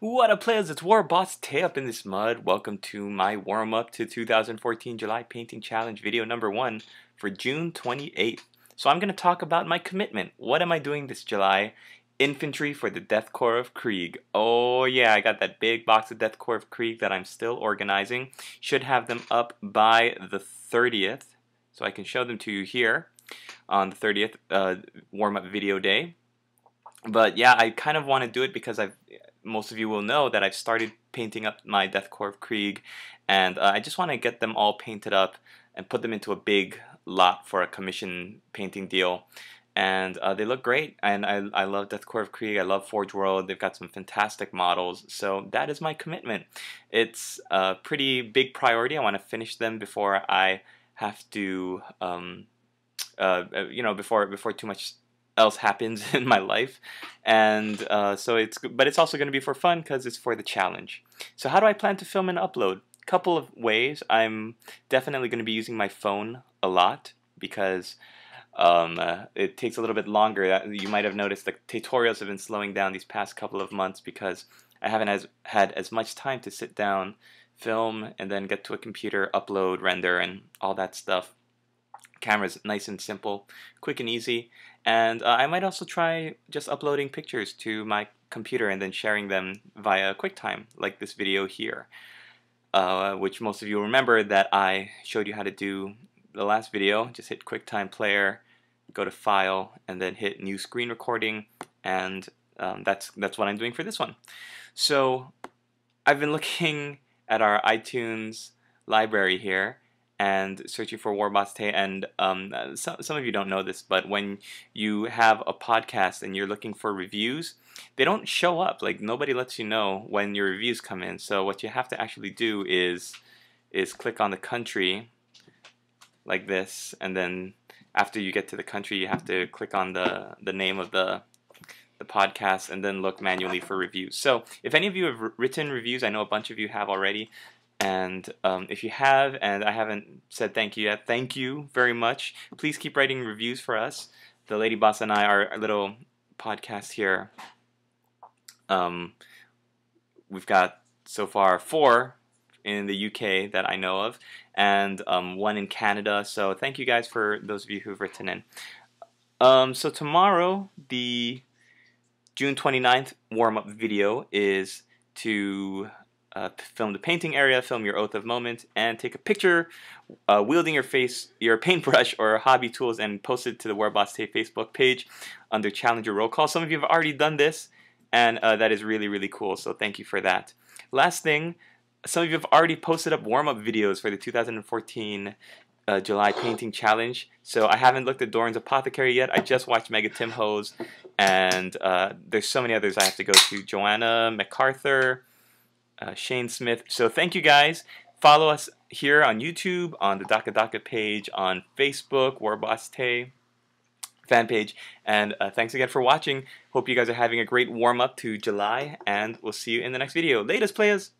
What up players, it's Warboss Tay up in this mud. Welcome to my warm up to 2014 July Painting Challenge video number one for June 28th. So I'm going to talk about my commitment. What am I doing this July? Infantry for the Death Corps of Krieg. Oh yeah, I got that big box of Death Corps of Krieg that I'm still organizing. Should have them up by the 30th, so I can show them to you here on the 30th uh, warm-up video day. But yeah, I kind of want to do it because I've most of you will know that I've started painting up my Deathcore of Krieg, and uh, I just want to get them all painted up and put them into a big lot for a commission painting deal. And uh, they look great, and I, I love Deathcore of Krieg, I love Forge World, they've got some fantastic models, so that is my commitment. It's a pretty big priority, I want to finish them before I have to, um, uh, uh you know, before, before too much else happens in my life. And uh, so it's, but it's also going to be for fun because it's for the challenge. So how do I plan to film and upload? Couple of ways. I'm definitely going to be using my phone a lot because um, uh, it takes a little bit longer. You might have noticed the tutorials have been slowing down these past couple of months because I haven't as, had as much time to sit down, film, and then get to a computer, upload, render, and all that stuff camera's nice and simple, quick and easy. And uh, I might also try just uploading pictures to my computer and then sharing them via QuickTime, like this video here, uh, which most of you remember that I showed you how to do the last video. Just hit QuickTime Player, go to File, and then hit New Screen Recording, and um, that's, that's what I'm doing for this one. So I've been looking at our iTunes library here, and searching for War And um, uh, some, some of you don't know this, but when you have a podcast and you're looking for reviews, they don't show up. Like nobody lets you know when your reviews come in. So what you have to actually do is is click on the country like this, and then after you get to the country, you have to click on the the name of the the podcast and then look manually for reviews. So if any of you have written reviews, I know a bunch of you have already. And um, if you have, and I haven't said thank you yet, thank you very much. Please keep writing reviews for us. The Lady Boss and I, our little podcast here, um, we've got so far four in the UK that I know of, and um, one in Canada. So thank you guys for those of you who've written in. Um, so tomorrow, the June 29th warm up video is to uh, film the painting area, film your oath of moment, and take a picture uh, wielding your face, your paintbrush or hobby tools, and post it to the Warbots Tape Facebook page under Challenger Roll Call. Some of you have already done this, and uh, that is really really cool. So thank you for that. Last thing, some of you have already posted up warm up videos for the 2014 uh, July painting challenge. So I haven't looked at Doran's Apothecary yet. I just watched Mega Tim Hose, and uh, there's so many others I have to go to. Joanna MacArthur, uh, Shane Smith. So thank you guys. Follow us here on YouTube, on the Daka Daka page, on Facebook, Tay fan page. And uh, thanks again for watching. Hope you guys are having a great warm up to July, and we'll see you in the next video. Latest players!